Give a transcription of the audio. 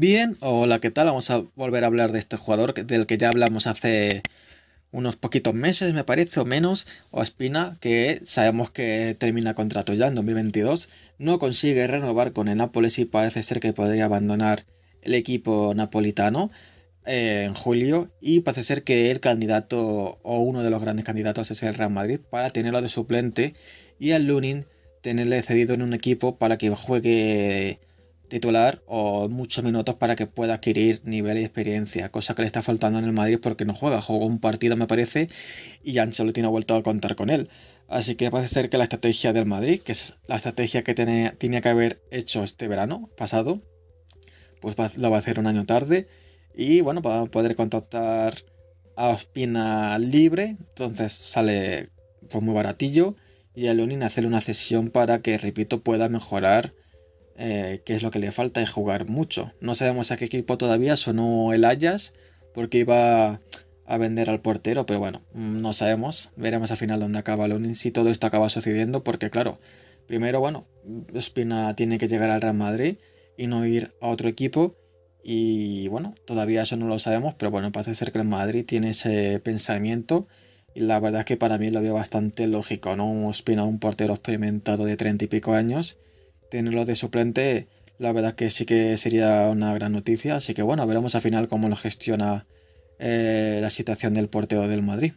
Bien, hola, ¿qué tal? Vamos a volver a hablar de este jugador del que ya hablamos hace unos poquitos meses, me parece, o menos, o Espina, que sabemos que termina contrato ya en 2022, no consigue renovar con el Nápoles y parece ser que podría abandonar el equipo napolitano eh, en julio y parece ser que el candidato o uno de los grandes candidatos es el Real Madrid para tenerlo de suplente y al Lunin tenerle cedido en un equipo para que juegue titular o muchos minutos para que pueda adquirir nivel y experiencia, cosa que le está faltando en el Madrid porque no juega, jugó un partido me parece y Ancelotti no ha vuelto a contar con él. Así que parece ser que la estrategia del Madrid, que es la estrategia que tenía, que haber hecho este verano pasado, pues lo va a hacer un año tarde y bueno, va a poder contactar a Ospina libre, entonces sale pues, muy baratillo y a Leonin hacerle una cesión para que, repito, pueda mejorar eh, que es lo que le falta es jugar mucho. No sabemos a qué equipo todavía sonó el Ayas, porque iba a vender al portero, pero bueno, mm, no sabemos. Veremos al final dónde acaba Lonin si todo esto acaba sucediendo, porque claro, primero, bueno, Espina tiene que llegar al Real Madrid y no ir a otro equipo. Y bueno, todavía eso no lo sabemos, pero bueno, parece ser que el Madrid tiene ese pensamiento. Y la verdad es que para mí lo veo bastante lógico, ¿no? Un un portero experimentado de treinta y pico años tenerlo de suplente, la verdad que sí que sería una gran noticia. Así que bueno, veremos al final cómo lo gestiona eh, la situación del porteo del Madrid.